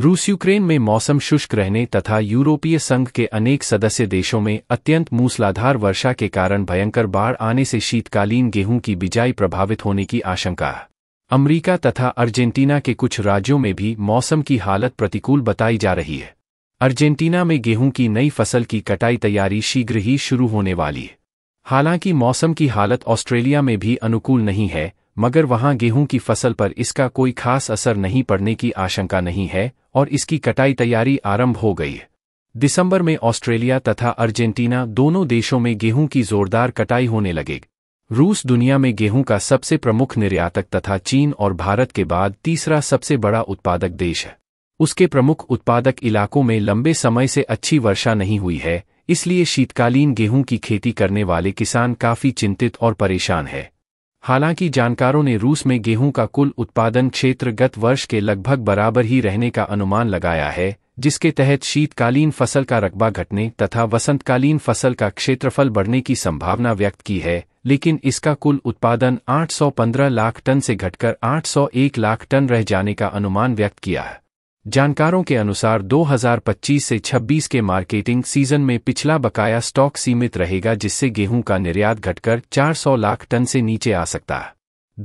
रूस यूक्रेन में मौसम शुष्क रहने तथा यूरोपीय संघ के अनेक सदस्य देशों में अत्यंत मूसलाधार वर्षा के कारण भयंकर बाढ़ आने से शीतकालीन गेहूं की बिजाई प्रभावित होने की आशंका है अमरीका तथा अर्जेंटीना के कुछ राज्यों में भी मौसम की हालत प्रतिकूल बताई जा रही है अर्जेंटीना में गेहूं की नई फसल की कटाई तैयारी शीघ्र ही शुरू होने वाली है हालांकि मौसम की हालत ऑस्ट्रेलिया में भी अनुकूल नहीं है मगर वहां गेहूं की फसल पर इसका कोई खास असर नहीं पड़ने की आशंका नहीं है और इसकी कटाई तैयारी आरंभ हो गई है दिसंबर में ऑस्ट्रेलिया तथा अर्जेंटीना दोनों देशों में गेहूं की जोरदार कटाई होने लगेगी रूस दुनिया में गेहूं का सबसे प्रमुख निर्यातक तथा चीन और भारत के बाद तीसरा सबसे बड़ा उत्पादक देश है उसके प्रमुख उत्पादक इलाकों में लंबे समय से अच्छी वर्षा नहीं हुई है इसलिए शीतकालीन गेहूं की खेती करने वाले किसान काफी चिंतित और परेशान है हालांकि जानकारों ने रूस में गेहूं का कुल उत्पादन क्षेत्र गत वर्ष के लगभग बराबर ही रहने का अनुमान लगाया है जिसके तहत शीतकालीन फसल का रकबा घटने तथा वसंतकालीन फसल का क्षेत्रफल बढ़ने की संभावना व्यक्त की है लेकिन इसका कुल उत्पादन 815 लाख टन से घटकर 801 लाख टन रह जाने का अनुमान व्यक्त किया है जानकारों के अनुसार 2025 से 26 के मार्केटिंग सीजन में पिछला बकाया स्टॉक सीमित रहेगा जिससे गेहूं का निर्यात घटकर 400 लाख टन से नीचे आ सकता है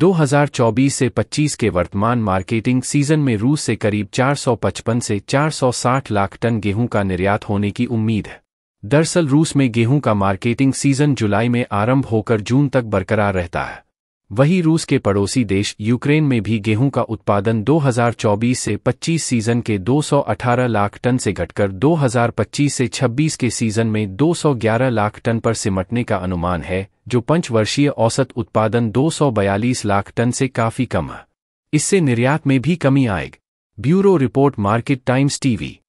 2024 से 25 के वर्तमान मार्केटिंग सीजन में रूस से करीब 455 से 460 लाख टन गेहूं का निर्यात होने की उम्मीद है दरअसल रूस में गेहूं का मार्केटिंग सीजन जुलाई में आरंभ होकर जून तक बरकरार रहता है वहीं रूस के पड़ोसी देश यूक्रेन में भी गेहूं का उत्पादन 2024 से 25 सीजन के 218 लाख टन से घटकर 2025 से 26 के सीजन में 211 लाख टन पर सिमटने का अनुमान है जो पंचवर्षीय औसत उत्पादन 242 लाख टन से काफी कम है इससे निर्यात में भी कमी आएगी bureau report Market Times TV